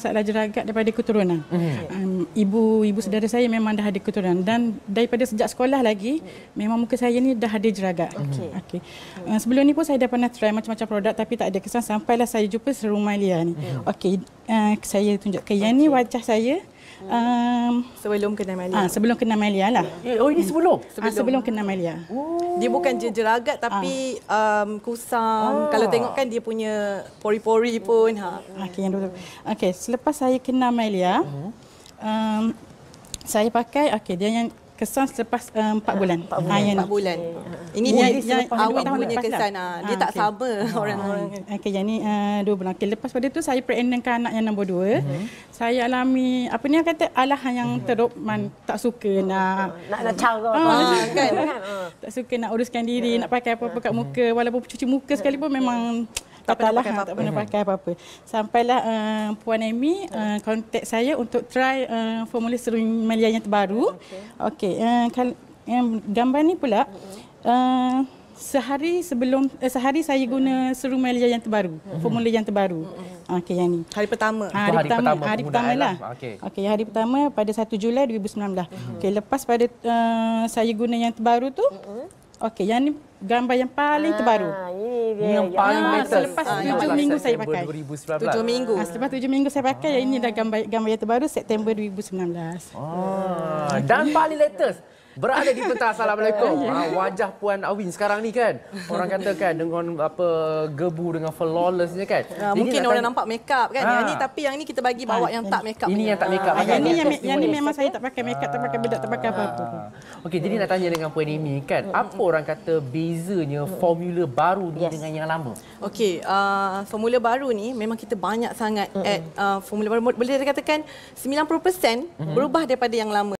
Masalah jeragat daripada keturunan. mm Um, ibu ibu saudara saya memang dah ada keturunan dan daripada sejak sekolah lagi memang muka saya ni dah ada jeragat. Hmm. Okey. Okay. Um, uh, sebelum ni pun saya dah pernah try macam-macam produk tapi tak ada kesan sampailah saya jumpa serumalia ni. mm Okey, uh, saya tunjukkan yang ni wajah saya um, sebelum kena Malia. Ah, sebelum kena Malia lah. Yeah. Oh ini sebelum. Sebelum, ah, sebelum kena Malia. Oh. Dia bukan jeragat tapi ah. um, kusam. Ah. Kalau tengok kan dia punya pori-pori pun. Ha. Okey yang betul. Okey, selepas saya kena Malia, uh-huh. um, saya pakai okey dia yang kesan selepas uh, eh, 4 bulan. 4 bulan. Ayan. Ah, 4 bulan. Okay. Ah. Ini dia yang punya lah. kesan lah. Dia ah, tak okay. sabar orang-orang. Okey, yang ni uh, 2 bulan. Okay, lepas pada tu saya pregnant anak yang nombor 2. Mm-hmm. Saya alami apa ni kata alah yang mhm. teruk man tak suka mm-hmm. nak oh. nak nak cara apa ah, kan. tak suka nak uruskan diri, yeah. nak pakai apa-apa kat mhm. muka walaupun cuci muka ya. sekali pun memang yeah tak pernah lah, tak Pernah hmm. pakai apa-apa. Sampailah uh, Puan Amy kontak eh, hmm. saya untuk try uh, formula serum Malia yang terbaru. Hmm, okey. Okay. Uh, yang gambar ni pula uh, sehari sebelum eh, sehari saya guna serum Malia yang terbaru, formula yang terbaru. Okey yang ni. Hari pertama. Ha, hari, pertama hari pertama lah. lah. Okey. Okey hari pertama pada 1 Julai 2019. Mm-hmm. Okey lepas pada uh, saya guna yang terbaru tu. Mm-hmm. Okey yang ni gambar yang paling ah, terbaru. ini yeah, yang paling yeah. latest. Selepas ah, tujuh minggu saya pakai. Tujuh minggu. Ha, selepas tujuh minggu saya pakai, yang ini dah gambar, gambar yang terbaru, September 2019. Oh. Ah, dan paling latest. Berada di pentas Assalamualaikum. Ah, wajah Puan Awin sekarang ni kan. Orang kata kan dengan apa gebu dengan flawless ni kan. Ya, mungkin orang nampak makeup kan. Ha. Yang ni tapi yang ni kita bagi bawa yang tak makeup. Ini yang tak makeup. Ha. Yang, ni memang saya tak pakai makeup, tak pakai bedak, tak pakai apa-apa. Okey, jadi nak tanya dengan Puan Amy kan. Apa orang kata bezanya formula baru ni yes. dengan dengan yang lama? Okey, uh, formula baru ni memang kita banyak sangat mm -hmm. at uh, formula baru. Boleh dikatakan 90% mm -hmm. berubah daripada yang lama.